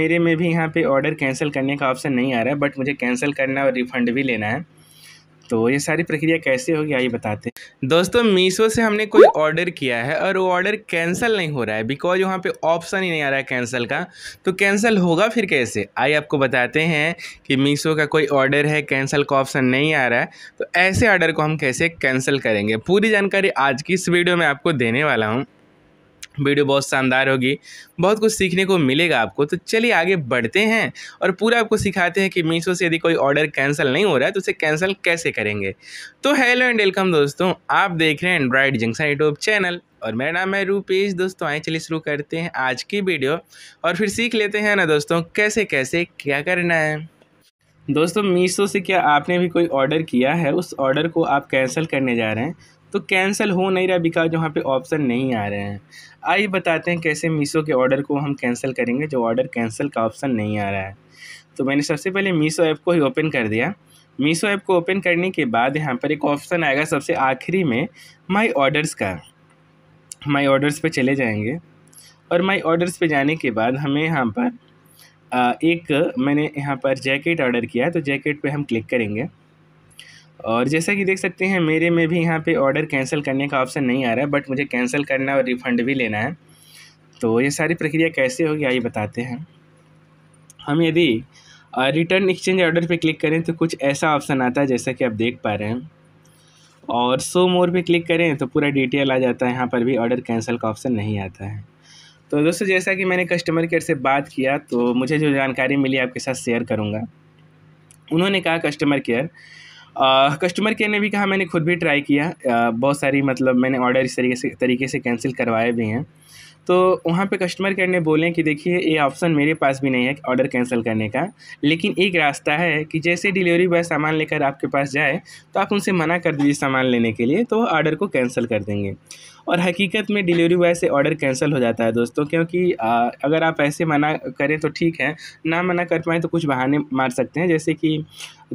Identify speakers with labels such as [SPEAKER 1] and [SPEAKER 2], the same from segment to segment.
[SPEAKER 1] मेरे में भी यहाँ पे ऑर्डर कैंसिल करने का ऑप्शन नहीं आ रहा है बट मुझे कैंसिल करना और रिफ़ंड भी लेना है तो ये सारी प्रक्रिया कैसे होगी आइए बताते हैं दोस्तों मीशो से हमने कोई ऑर्डर किया है और वो ऑर्डर कैंसिल नहीं हो रहा है बिकॉज वहाँ पे ऑप्शन ही नहीं आ रहा है कैंसिल का तो कैंसिल होगा फिर कैसे आइए आपको बताते हैं कि मीशो का कोई ऑर्डर है कैंसिल का ऑप्शन नहीं आ रहा है तो ऐसे ऑर्डर को हम कैसे कैंसिल करेंगे पूरी जानकारी आज की इस वीडियो में आपको देने वाला हूँ वीडियो बहुत शानदार होगी बहुत कुछ सीखने को मिलेगा आपको तो चलिए आगे बढ़ते हैं और पूरा आपको सिखाते हैं कि मीशो से यदि कोई ऑर्डर कैंसिल नहीं हो रहा है तो उसे कैंसिल कैसे करेंगे तो हेलो एंड वेलकम दोस्तों आप देख रहे हैं एंड्रॉयड जंक्शन यूट्यूब चैनल और मेरा नाम है रूपेश दोस्तों आए चलिए शुरू करते हैं आज की वीडियो और फिर सीख लेते हैं ना दोस्तों कैसे कैसे क्या करना है दोस्तों मीशो से क्या आपने भी कोई ऑर्डर किया है उस ऑर्डर को आप कैंसिल करने जा रहे हैं तो कैंसिल हो नहीं रहा बिकॉज वहाँ पे ऑप्शन नहीं आ रहे हैं आइए बताते हैं कैसे मीशो के ऑर्डर को हम कैंसिल करेंगे जो ऑर्डर कैंसिल का ऑप्शन नहीं आ रहा है तो मैंने सबसे पहले मीशो ऐप को ही ओपन कर दिया मीशो ऐप को ओपन करने के बाद यहाँ पर एक ऑप्शन आएगा सबसे आखिरी में माई ऑर्डर्स का माई ऑर्डर्स पर चले जाएँगे और माई ऑर्डर्स पर जाने के बाद हमें यहाँ पर एक मैंने यहाँ पर जैकेट ऑर्डर किया है तो जैकेट पे हम क्लिक करेंगे और जैसा कि देख सकते हैं मेरे में भी यहाँ पे ऑर्डर कैंसिल करने का ऑप्शन नहीं आ रहा है बट मुझे कैंसिल करना और रिफ़ंड भी लेना है तो ये सारी प्रक्रिया कैसे होगी आइए बताते हैं हम यदि रिटर्न एक्सचेंज ऑर्डर पे क्लिक करें तो कुछ ऐसा ऑप्शन आता है जैसा कि आप देख पा रहे हैं और सो मोर पे क्लिक करें तो पूरा डिटेल आ जाता है यहाँ पर भी ऑर्डर कैंसिल का ऑप्शन नहीं आता है तो दोस्तों जैसा कि मैंने कस्टमर केयर से बात किया तो मुझे जो जानकारी मिली आपके साथ शेयर करूँगा उन्होंने कहा कस्टमर केयर कस्टमर केयर ने भी कहा मैंने खुद भी ट्राई किया बहुत सारी मतलब मैंने ऑर्डर इस तरीके से तरीके से कैंसिल करवाए भी हैं तो वहाँ पे कस्टमर केयर ने बोले कि देखिए ये ऑप्शन मेरे पास भी नहीं है ऑर्डर कैंसिल करने का लेकिन एक रास्ता है कि जैसे डिलीवरी बॉय सामान लेकर आपके पास जाए तो आप उनसे मना कर दीजिए सामान लेने के लिए तो वो ऑर्डर को कैंसिल कर देंगे और हकीकत में डिलीवरी बॉय से ऑर्डर कैंसिल हो जाता है दोस्तों क्योंकि आ, अगर आप ऐसे मना करें तो ठीक है ना मना कर पाएँ तो कुछ बहाने मार सकते हैं जैसे कि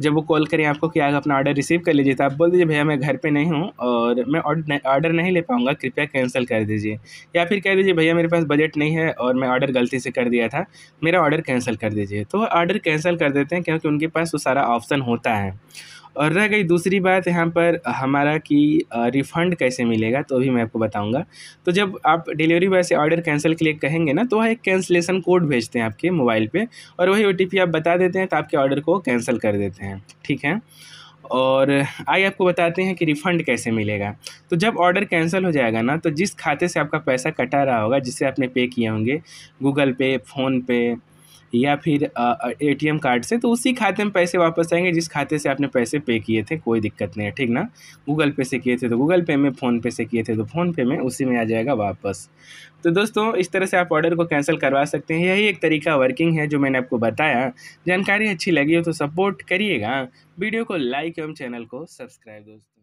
[SPEAKER 1] जब वो कॉल करें आपको कि आप अपना ऑर्डर रिसीव कर लीजिए तो आप बोल दीजिए भैया मैं घर पे नहीं हूँ और मैं ऑर्डर नहीं ले पाऊँगा कृपया कैंसिल कर दीजिए या फिर कह दीजिए भैया मेरे पास बजट नहीं है और मैं ऑर्डर गलती से कर दिया था मेरा ऑर्डर कैंसिल कर दीजिए तो ऑर्डर कैंसिल कर देते हैं क्योंकि उनके पास वो सारा ऑप्शन होता है और रह गई दूसरी बात यहाँ पर हमारा कि रिफ़ंड कैसे मिलेगा तो भी मैं आपको बताऊँगा तो जब आप डिलीवरी बॉय से ऑर्डर कैंसिल के लिए कहेंगे ना तो वह एक कैंसिलेशन कोड भेजते हैं आपके मोबाइल पर और वही ओ आप बता देते हैं तो आपके ऑर्डर को कैंसिल कर देते हैं ठीक है और आइए आपको बताते हैं कि रिफ़ंड कैसे मिलेगा तो जब ऑर्डर कैंसिल हो जाएगा ना तो जिस खाते से आपका पैसा कटा रहा होगा जिससे आपने पे किए होंगे गूगल पे फ़ोनपे या फिर ए एम कार्ड से तो उसी खाते में पैसे वापस आएंगे जिस खाते से आपने पैसे पे किए थे कोई दिक्कत नहीं है ठीक ना गूगल पे से किए थे तो गूगल पे में फ़ोनपे से किए थे तो फ़ोनपे में उसी में आ जाएगा वापस तो दोस्तों इस तरह से आप ऑर्डर को कैंसिल करवा सकते हैं यही एक तरीका वर्किंग है जो मैंने आपको बताया जानकारी अच्छी लगी हो तो सपोर्ट करिएगा वीडियो को लाइक एवं चैनल को सब्सक्राइब दोस्तों